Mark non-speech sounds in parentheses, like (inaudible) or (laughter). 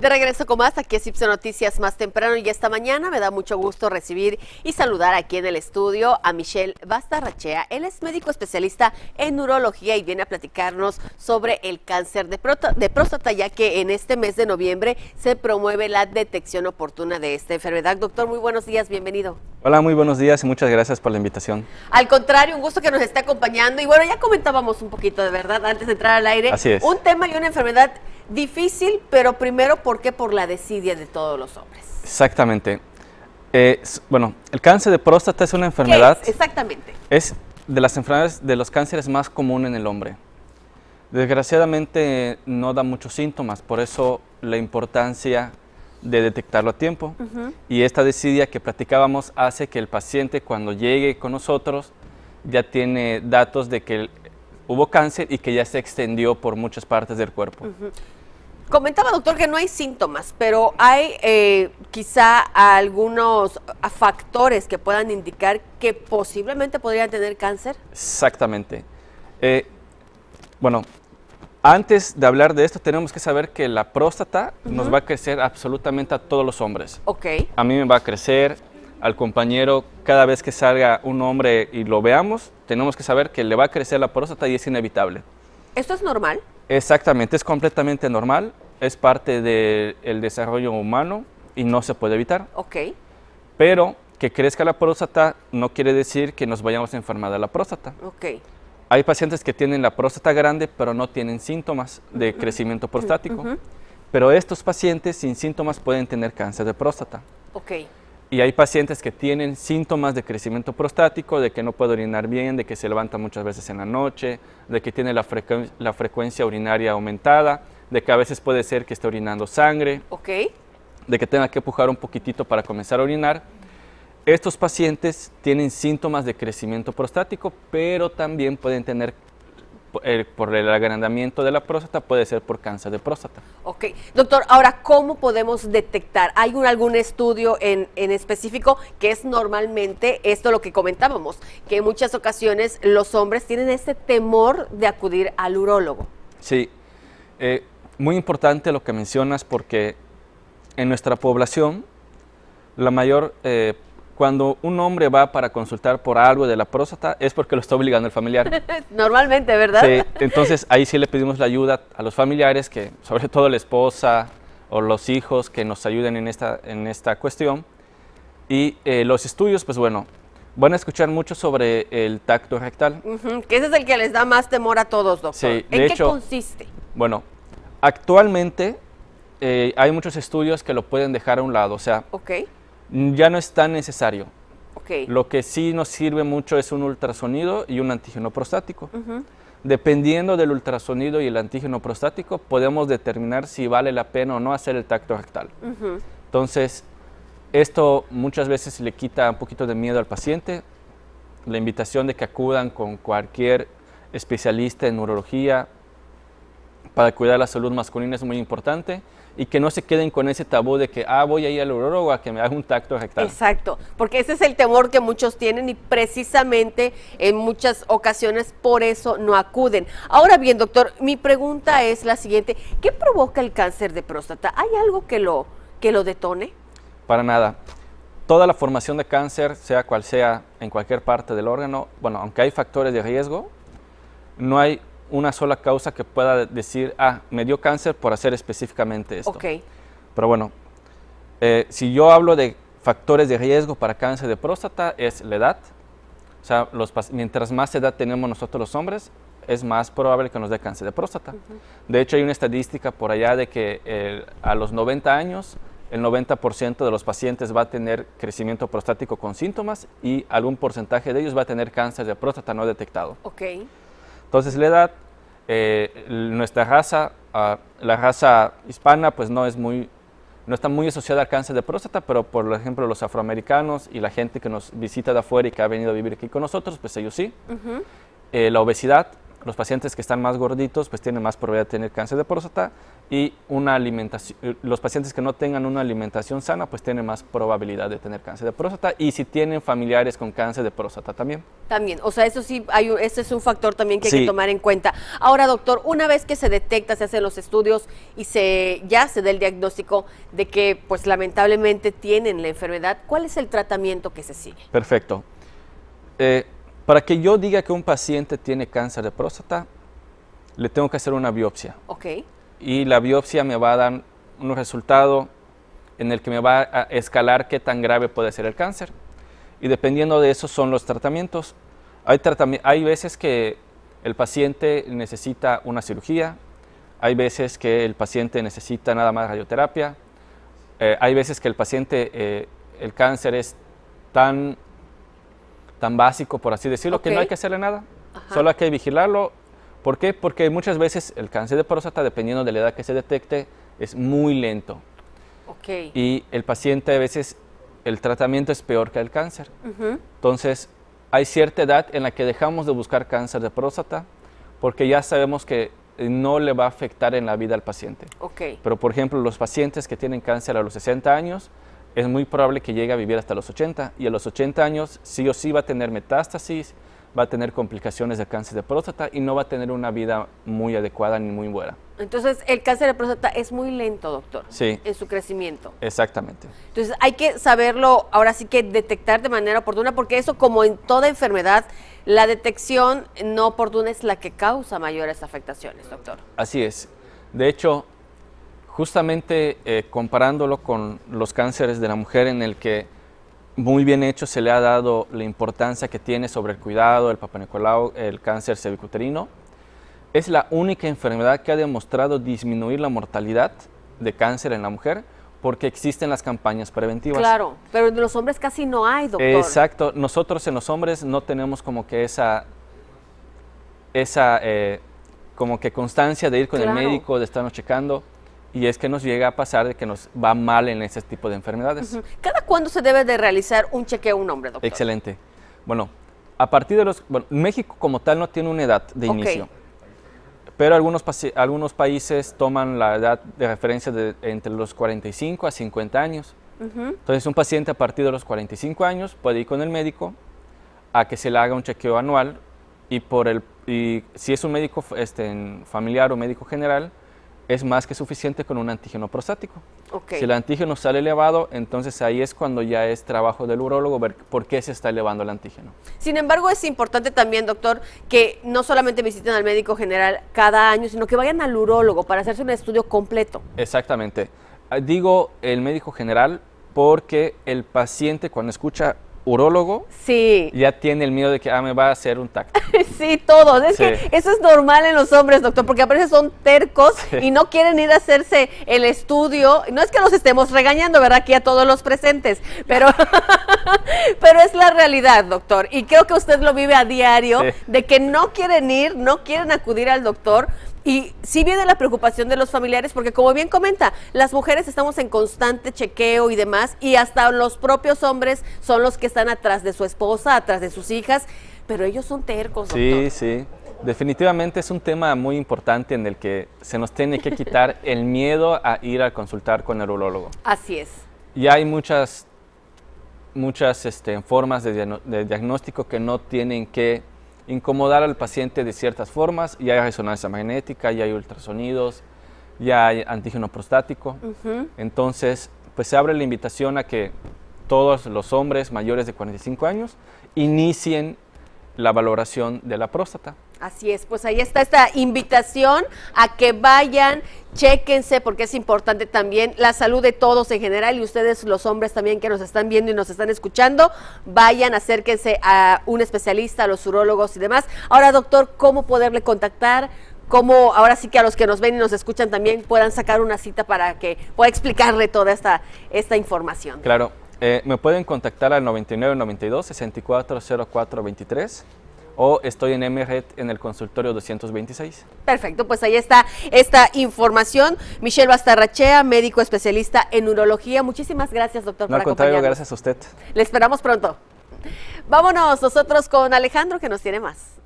De regreso con más, aquí es Ipso Noticias más temprano y esta mañana me da mucho gusto recibir y saludar aquí en el estudio a Michelle Bastarrachea. Él es médico especialista en neurología y viene a platicarnos sobre el cáncer de, de próstata, ya que en este mes de noviembre se promueve la detección oportuna de esta enfermedad. Doctor, muy buenos días, bienvenido. Hola, muy buenos días y muchas gracias por la invitación. Al contrario, un gusto que nos esté acompañando y bueno, ya comentábamos un poquito de verdad antes de entrar al aire. Así es. Un tema y una enfermedad difícil, pero primero, ¿por qué? Por la desidia de todos los hombres. Exactamente. bueno, el cáncer de próstata es una enfermedad. Exactamente. Es de las enfermedades, de los cánceres más comunes en el hombre. Desgraciadamente no da muchos síntomas, por eso la importancia de detectarlo a tiempo. Y esta desidia que platicábamos hace que el paciente cuando llegue con nosotros ya tiene datos de que hubo cáncer y que ya se extendió por muchas partes del cuerpo. Comentaba, doctor, que no hay síntomas, pero hay eh, quizá algunos factores que puedan indicar que posiblemente podrían tener cáncer. Exactamente. Eh, bueno, antes de hablar de esto, tenemos que saber que la próstata nos va a crecer absolutamente a todos los hombres. Ok. A mí me va a crecer, al compañero, cada vez que salga un hombre y lo veamos, tenemos que saber que le va a crecer la próstata y es inevitable. ¿Esto es normal? Exactamente, es completamente normal, es parte del desarrollo humano y no se puede evitar. Ok. Pero que crezca la próstata no quiere decir que nos vayamos a enfermar de la próstata. Ok. Hay pacientes que tienen la próstata grande pero no tienen síntomas de crecimiento prostático. Pero estos pacientes sin síntomas pueden tener cáncer de próstata. Ok y hay pacientes que tienen síntomas de crecimiento prostático, de que no puede orinar bien, de que se levanta muchas veces en la noche, de que tiene la, la frecuencia urinaria aumentada, de que a veces puede ser que esté orinando sangre, de que tenga que pujar un poquitito para comenzar a orinar. Estos pacientes tienen síntomas de crecimiento prostático, pero también pueden tener eh, por el agrandamiento de la próstata, puede ser por cáncer de próstata. Ok, doctor, ahora, ¿cómo podemos detectar? ¿Hay algún estudio en, específico que es normalmente esto lo que comentábamos, que en muchas ocasiones los hombres tienen ese temor de acudir al urólogo? Sí, eh, muy importante lo que mencionas porque en nuestra población la mayor eh, cuando un hombre va para consultar por algo de la próstata es porque lo está obligando el familiar. (laughs) Normalmente, ¿verdad? Sí, entonces ahí sí le pedimos la ayuda a los familiares, que sobre todo la esposa o los hijos que nos ayuden en esta, en esta cuestión. Y eh, los estudios, pues bueno, van a escuchar mucho sobre el tacto rectal. que ese es el que les da más temor a todos, doctor. Sí, ¿En qué consiste? Bueno, actualmente eh, hay muchos estudios que lo pueden dejar a un lado, o sea, okay ya no es tan necesario. Lo que sí nos sirve mucho es un ultrasonido y un antígeno prostático. Dependiendo del ultrasonido y el antígeno prostático, podemos determinar si vale la pena o no hacer el tacto rectal. Entonces, esto muchas veces le quita un poquito de miedo al paciente. La invitación de que acudan con cualquier especialista en neurología para cuidar la salud masculina es muy importante y que no se queden con ese tabú de que, ah, voy a ir al urólogo a que me haga un tacto rectal. Exacto, porque ese es el temor que muchos tienen y precisamente en muchas ocasiones por eso no acuden. Ahora bien, doctor, mi pregunta es la siguiente, ¿qué provoca el cáncer de próstata? ¿Hay algo que lo, que lo detone? Para nada. Toda la formación de cáncer, sea cual sea, en cualquier parte del órgano, bueno, aunque hay factores de riesgo, no hay una sola causa que pueda decir, ah, me dio cáncer por hacer específicamente esto. Ok. Pero bueno, eh, si yo hablo de factores de riesgo para cáncer de próstata, es la edad. O sea, los, mientras más edad tenemos nosotros los hombres, es más probable que nos dé cáncer de próstata. De hecho, hay una estadística por allá de que eh, a los 90 años, el 90% de los pacientes va a tener crecimiento prostático con síntomas y algún porcentaje de ellos va a tener cáncer de próstata no detectado. Ok. Entonces la edad, eh, nuestra raza, ah, la raza hispana pues no es muy, no está muy asociada al cáncer de próstata, pero por ejemplo los afroamericanos y la gente que nos visita de afuera y que ha venido a vivir aquí con nosotros, pues ellos sí. Eh, la obesidad, los pacientes que están más gorditos pues tienen más probabilidad de tener cáncer de próstata y una alimentación, eh, los pacientes que no tengan una alimentación sana pues tienen más probabilidad de tener cáncer de próstata y si tienen familiares con cáncer de próstata también. También, o sea, eso sí, hay, ese es un factor también que hay que tomar en cuenta. Ahora, doctor, una vez que se detecta, se hacen los estudios y se ya se da el diagnóstico de que pues lamentablemente tienen la enfermedad, ¿cuál es el tratamiento que se sigue? Perfecto. Eh, para que yo diga que un paciente tiene cáncer de próstata, le tengo que hacer una biopsia. Y la biopsia me va a dar un resultado en el que me va a escalar qué tan grave puede ser el cáncer. Y dependiendo de eso son los tratamientos. Hay, veces que el paciente necesita una cirugía, hay veces que el paciente necesita nada más radioterapia, eh, hay veces que el paciente, eh, el cáncer es tan tan básico, por así decirlo, que no hay que hacerle nada. Solo hay que vigilarlo. ¿Por qué? Porque muchas veces el cáncer de próstata, dependiendo de la edad que se detecte, es muy lento. Y el paciente a veces el tratamiento es peor que el cáncer. Entonces, hay cierta edad en la que dejamos de buscar cáncer de próstata porque ya sabemos que no le va a afectar en la vida al paciente. Okay. Pero, por ejemplo, los pacientes que tienen cáncer a los 60 años, es muy probable que llegue a vivir hasta los 80 y a los 80 años sí o sí va a tener metástasis, va a tener complicaciones de cáncer de próstata y no va a tener una vida muy adecuada ni muy buena. Entonces, el cáncer de próstata es muy lento, doctor, sí, en su crecimiento. Exactamente. Entonces, hay que saberlo, ahora sí que detectar de manera oportuna, porque eso, como en toda enfermedad, la detección no oportuna es la que causa mayores afectaciones, doctor. Así es. De hecho, justamente eh, comparándolo con los cánceres de la mujer en el que muy bien hecho se le ha dado la importancia que tiene sobre el cuidado, el papanicolau, el cáncer cervicuterino, es la única enfermedad que ha demostrado disminuir la mortalidad de cáncer en la mujer porque existen las campañas preventivas. Claro, pero en los hombres casi no hay, doctor. Exacto, nosotros en los hombres no tenemos como que esa, esa eh, como que constancia de ir con el médico, de estarnos checando y es que nos llega a pasar de que nos va mal en ese tipo de enfermedades. ¿Cada cuándo se debe de realizar un chequeo a un hombre, doctor? Excelente. Bueno, a partir de los... Bueno, México como tal no tiene una edad de inicio, pero algunos, países toman la edad de referencia de entre los 45 a 50 años. Entonces un paciente a partir de los 45 años puede ir con el médico a que se le haga un chequeo anual y, por el, y si es un médico este, familiar o médico general, es más que suficiente con un antígeno prostático. Si el antígeno sale elevado, entonces ahí es cuando ya es trabajo del urólogo ver por qué se está elevando el antígeno. Sin embargo, es importante también, doctor, que no solamente visiten al médico general cada año, sino que vayan al urólogo para hacerse un estudio completo. Exactamente. Ah, digo el médico general porque el paciente cuando escucha urólogo sí. ya tiene el miedo de que ah, me va a hacer un tacto. (laughs) sí, todo. Es que eso es normal en los hombres, doctor, porque a veces son tercos y no quieren ir a hacerse el estudio. No es que nos estemos regañando, ¿verdad? Aquí a todos los presentes, pero, (laughs) pero es la realidad, doctor. Y creo que usted lo vive a diario, de que no quieren ir, no quieren acudir al doctor y sí viene la preocupación de los familiares, porque como bien comenta, las mujeres estamos en constante chequeo y demás, y hasta los propios hombres son los que están atrás de su esposa, atrás de sus hijas, pero ellos son tercos. Sí, sí. Definitivamente es un tema muy importante en el que se nos tiene que quitar (laughs) el miedo a ir a consultar con el urólogo Así es. Y hay muchas, muchas este, formas de diagnóstico que no tienen que incomodar al paciente de ciertas formas. Ya hay resonancia magnética, ya hay ultrasonidos, ya hay antígeno prostático. Entonces, pues se abre la invitación a que todos los hombres mayores de 45 años inicien la valoración de la próstata. Así es, pues ahí está esta invitación a que vayan, chéquense, porque es importante también la salud de todos en general y ustedes los hombres también que nos están viendo y nos están escuchando, vayan, acérquense a un especialista, a los urólogos y demás. Ahora, doctor, ¿cómo poderle contactar? cómo ahora sí que a los que nos ven y nos escuchan también puedan sacar una cita para que pueda explicarle toda esta, esta información. Claro, eh, me pueden contactar al 9992 640423 o estoy en MRED en el consultorio 226. Perfecto, pues ahí está esta información. Michelle Bastarrachea, médico especialista en urología. Muchísimas gracias, doctor. No, por contrario, gracias a usted. Le esperamos pronto. Vámonos nosotros con Alejandro que nos tiene más.